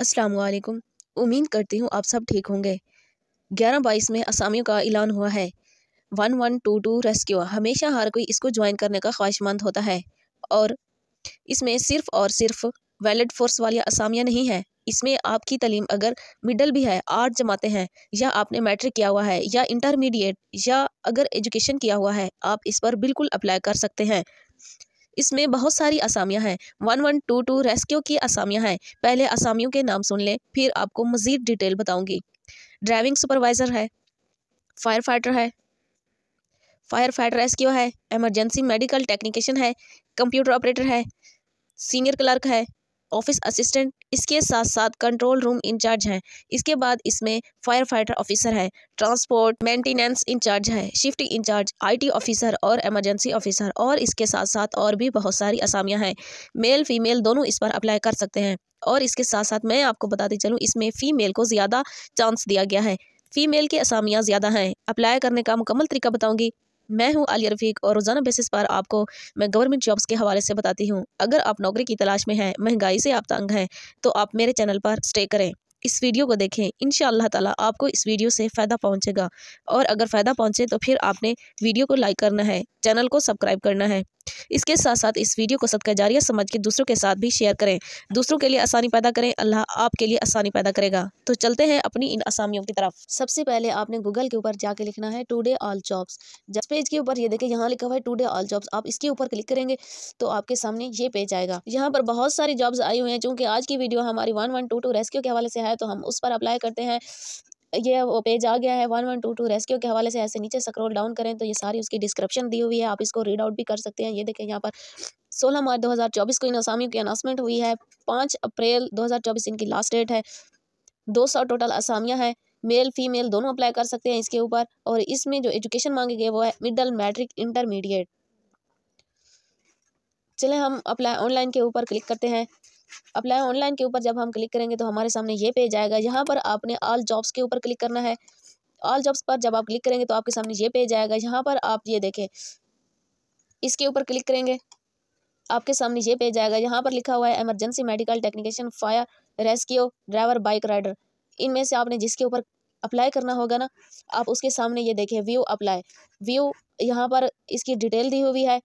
असलम उम्मीद करती हूँ आप सब ठीक होंगे ग्यारह बाईस में असामियों का ऐलान हुआ है one one two two rescue हमेशा हर कोई इसको ज्वाइन करने का ख्वाहिशमंद होता है और इसमें सिर्फ और सिर्फ वैलिड फोर्स वाली असामियाँ नहीं है इसमें आपकी तलीम अगर मिडल भी है आर्ट जमाते हैं या आपने मैट्रिक किया हुआ है या इंटरमीडिएट या अगर एजुकेशन किया हुआ है आप इस पर बिल्कुल अप्लाई कर सकते हैं इसमें बहुत सारी असामियाँ हैं one one two two rescue की असामियाँ हैं पहले असामियों के नाम सुन लें फिर आपको मज़ीद डिटेल बताऊँगी ड्राइविंग सुपरवाइज़र है फायर फाइटर है फायर फाइटर रेस्क्यू है एमरजेंसी मेडिकल टेक्निकेशन है कंप्यूटर ऑपरेटर है सीनियर क्लर्क है ऑफिस असिस्टेंट इसके साथ साथ कंट्रोल रूम इंचार्ज हैं इसके बाद इसमें फायर फाइटर ऑफिसर है ट्रांसपोर्ट मेंटेनेंस इंचार्ज है शिफ्ट इंचार्ज आईटी ऑफिसर और इमरजेंसी ऑफिसर और इसके साथ साथ और भी बहुत सारी असामियाँ हैं मेल फीमेल दोनों इस पर अप्लाई कर सकते हैं और इसके साथ साथ मैं आपको बताती चलूँ इसमें फ़ीमेल को ज़्यादा चांस दिया गया है फ़ीमेल की असामियाँ ज़्यादा हैं अप्लाई करने का मुकम्मल तरीका बताऊँगी मैं हूं आलिया रफीक और रोज़ाना बेसिस पर आपको मैं गवर्नमेंट जॉब्स के हवाले से बताती हूं अगर आप नौकरी की तलाश में हैं महंगाई से आप तंग हैं तो आप मेरे चैनल पर स्टे करें इस वीडियो को देखें इन ताला आपको इस वीडियो से फ़ायदा पहुंचेगा और अगर फ़ायदा पहुंचे तो फिर आपने वीडियो को लाइक करना है चैनल को सब्सक्राइब करना है इसके साथ साथ इस वीडियो को सदका जारिया समझ के दूसरों के साथ भी शेयर करें दूसरों के लिए आसानी पैदा करें अल्लाह आपके लिए आसानी पैदा करेगा तो चलते हैं अपनी इन आसामियों की तरफ सबसे पहले आपने गूगल के ऊपर जाके लिखना है टूडे ऑल जॉब्स जब पेज के ऊपर ये देखे यहाँ लिखा हुआ है टूडे ऑल जॉब्स आप इसके ऊपर क्लिक करेंगे तो आपके सामने ये पेज आएगा यहाँ पर बहुत सारी जॉब्स आई हुई हैं चूँकि आज की वीडियो हमारी one one two two rescue के हवाले से है तो हम उस पर अप्लाई करते हैं ये वो पेज आ गया है one one two two rescue के हवाले से ऐसे नीचे स्क्रॉल डाउन करें तो ये सारी उसकी डिस्क्रिप्शन दी हुई है आप इसको रीड आउट भी कर सकते हैं ये देखें यहाँ पर सोलह मार्च दो हज़ार चौबीस को इन असामियों की अनाउंसमेंट हुई है पाँच अप्रैल दो हज़ार चौबीस इनकी लास्ट डेट है दो सौ टोटल असामियाँ हैं मेल फीमेल दोनों अप्लाई कर सकते हैं इसके ऊपर और इसमें जो एजुकेशन मांगी गए वो है मिडल मैट्रिक इंटरमीडिएट चले हम अप्लाई ऑनलाइन के ऊपर क्लिक करते हैं अप्लाई ऑनलाइन के ऊपर जब हम क्लिक करेंगे तो हमारे सामने ये पेज आएगा यहाँ पर आपने ऑल जॉब्स के ऊपर क्लिक करना है ऑल जॉब्स पर जब आप क्लिक करेंगे तो आपके सामने ये पेज आएगा यहाँ पर आप ये देखें इसके ऊपर क्लिक करेंगे आपके सामने ये पेज आएगा यहाँ पर लिखा हुआ है emergency medical technician fire rescue driver bike rider इनमें से आपने जिसके ऊपर अप्लाई करना होगा ना आप उसके सामने ये देखें व्यू अप्लाई व्यू यहाँ पर इसकी डिटेल दी हुई है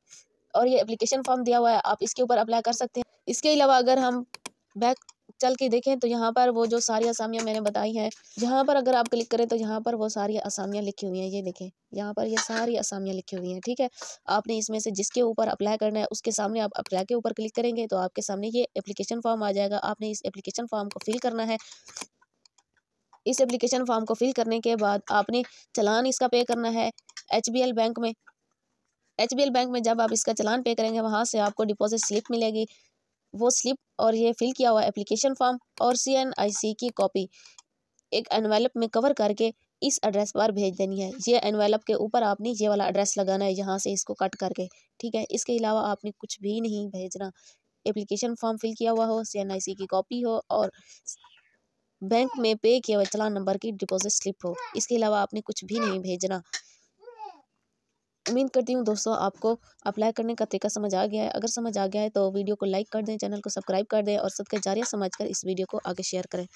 और ये एप्लीकेशन फॉर्म दिया हुआ है आप इसके ऊपर अप्लाई कर सकते हैं इसके अलावा अगर हम बैक चल के देखें तो यहाँ पर वो जो सारी आसामियाँ मैंने बताई हैं यहाँ पर अगर आप क्लिक करें तो यहाँ पर वो सारी आसामियाँ लिखी हुई हैं ये देखें यहाँ पर ये सारी आसामियाँ लिखी हुई हैं ठीक है आपने इसमें से जिसके ऊपर अप्लाई करना है उसके सामने आप अप्लाई के ऊपर क्लिक करेंगे तो आपके सामने ये एप्लीकेशन फॉर्म आ जाएगा आपने इस एप्लीकेशन फॉर्म को फिल करना है इस एप्लीकेशन फॉर्म को फिल करने के बाद आपने चलान इसका पे करना है एच बैंक में एच बैंक में जब आप इसका चलान पे करेंगे वहाँ से आपको डिपॉजिट स्लिप मिलेगी वो स्लिप और ये फिल किया हुआ एप्लीकेशन फॉर्म और सी की कॉपी एक एनवेलप में कवर करके इस एड्रेस पर भेज देनी है ये एनवेलप के ऊपर आपने ये वाला एड्रेस लगाना है यहाँ से इसको कट करके ठीक है इसके अलावा आपने कुछ भी नहीं भेजना एप्लीकेशन फॉर्म फिल किया हुआ हो सी की कॉपी हो और बैंक में पे किया हुआ चलान नंबर की डिपॉजिट स्लिप हो इसके अलावा आपने कुछ भी नहीं भेजना उम्मीद करती हूँ दोस्तों आपको अप्लाई करने का तरीका समझ आ गया है अगर समझ आ गया है तो वीडियो को लाइक कर दें चैनल को सब्सक्राइब कर दें और सबके जारिया समझ कर इस वीडियो को आगे शेयर करें